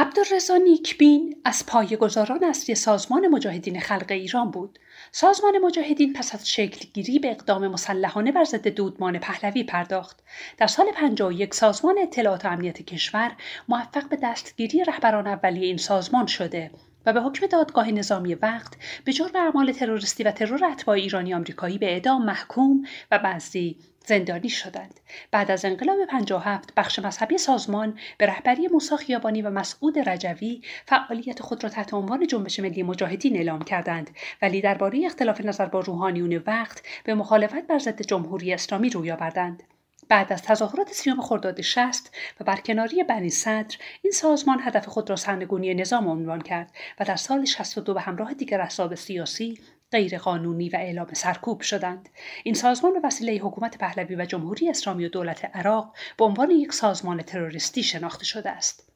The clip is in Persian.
عبدالرزانی نیکبین از پایه‌گذاران اصلی سازمان مجاهدین خلق ایران بود. سازمان مجاهدین پس از گیری به اقدام مسلحانه بر ضد دودمان پهلوی پرداخت. در سال 51 سازمان اطلاعات و امنیت کشور موفق به دستگیری رهبران اولیه این سازمان شده. و به حکم دادگاه نظامی وقت به جرم اعمال تروریستی و ترور اتباع ایرانی آمریکایی به اعدام محکوم و بعضی زندانی شدند بعد از انقلاب 57 بخش مذهبی سازمان به رهبری موسی خیابانی و مسعود رجوی فعالیت خود را تحت عنوان جنبش ملی مجاهدین اعلام کردند ولی درباره اختلاف نظر با روحانیون وقت به مخالفت بر ضد جمهوری اسلامی روی آوردند بعد از تظاهرات سیام خرداد شست و برکناری بنی صدر این سازمان هدف خود را سرنگونی نظام عنوان کرد و در سال 62 به همراه دیگر احزاب سیاسی غیرقانونی و اعلام سرکوب شدند این سازمان به وسیله حکومت پهلوی و جمهوری اسلامی و دولت عراق به عنوان یک سازمان تروریستی شناخته شده است